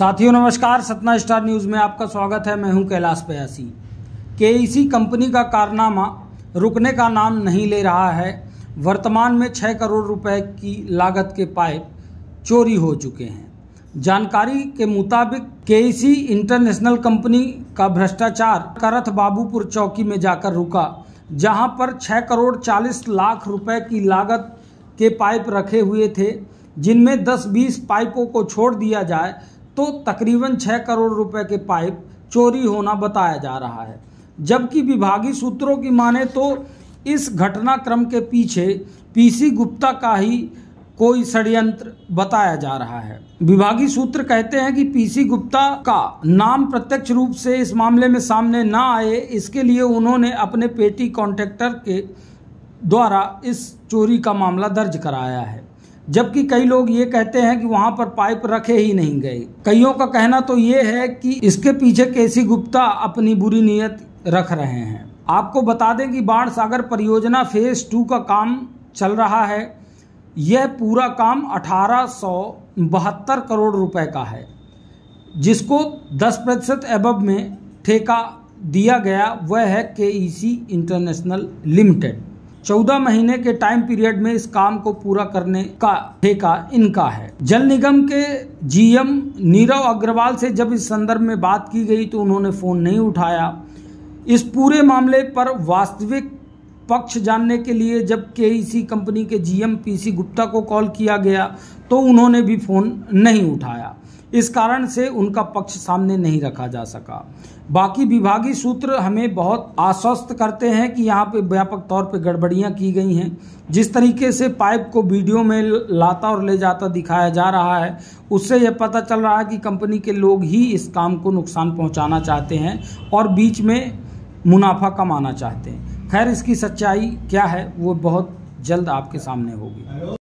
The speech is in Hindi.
साथियों नमस्कार सतना स्टार न्यूज़ में आपका स्वागत है मैं हूं कैलाश पयासी इसी कंपनी का कारनामा रुकने का नाम नहीं ले रहा है वर्तमान में छः करोड़ रुपए की लागत के पाइप चोरी हो चुके हैं जानकारी के मुताबिक केईसी इंटरनेशनल कंपनी का भ्रष्टाचार करथ बाबूपुर चौकी में जाकर रुका जहां पर छः करोड़ चालीस लाख रुपए की लागत के पाइप रखे हुए थे जिनमें दस बीस पाइपों को छोड़ दिया जाए तो तकरीबन छः करोड़ रुपए के पाइप चोरी होना बताया जा रहा है जबकि विभागीय सूत्रों की माने तो इस घटनाक्रम के पीछे पीसी गुप्ता का ही कोई षड्यंत्र बताया जा रहा है विभागीय सूत्र कहते हैं कि पीसी गुप्ता का नाम प्रत्यक्ष रूप से इस मामले में सामने ना आए इसके लिए उन्होंने अपने पेटी कॉन्ट्रैक्टर के द्वारा इस चोरी का मामला दर्ज कराया है जबकि कई लोग ये कहते हैं कि वहाँ पर पाइप रखे ही नहीं गए कईयों का कहना तो ये है कि इसके पीछे केसी गुप्ता अपनी बुरी नीयत रख रहे हैं आपको बता दें कि बाण सागर परियोजना फेज़ टू का काम चल रहा है यह पूरा काम अठारह करोड़ रुपए का है जिसको 10 प्रतिशत एबब में ठेका दिया गया वह है के ई सी इंटरनेशनल लिमिटेड चौदह महीने के टाइम पीरियड में इस काम को पूरा करने का ठेका इनका है जल निगम के जीएम नीरव अग्रवाल से जब इस संदर्भ में बात की गई तो उन्होंने फोन नहीं उठाया इस पूरे मामले पर वास्तविक पक्ष जानने के लिए जब e के कंपनी के जीएम पीसी गुप्ता को कॉल किया गया तो उन्होंने भी फोन नहीं उठाया इस कारण से उनका पक्ष सामने नहीं रखा जा सका बाकी विभागीय सूत्र हमें बहुत आश्वस्त करते हैं कि यहाँ पे व्यापक तौर पे गड़बड़ियाँ की गई हैं जिस तरीके से पाइप को वीडियो में लाता और ले जाता दिखाया जा रहा है उससे यह पता चल रहा है कि कंपनी के लोग ही इस काम को नुकसान पहुँचाना चाहते हैं और बीच में मुनाफा कमाना चाहते हैं खैर इसकी सच्चाई क्या है वो बहुत जल्द आपके सामने होगी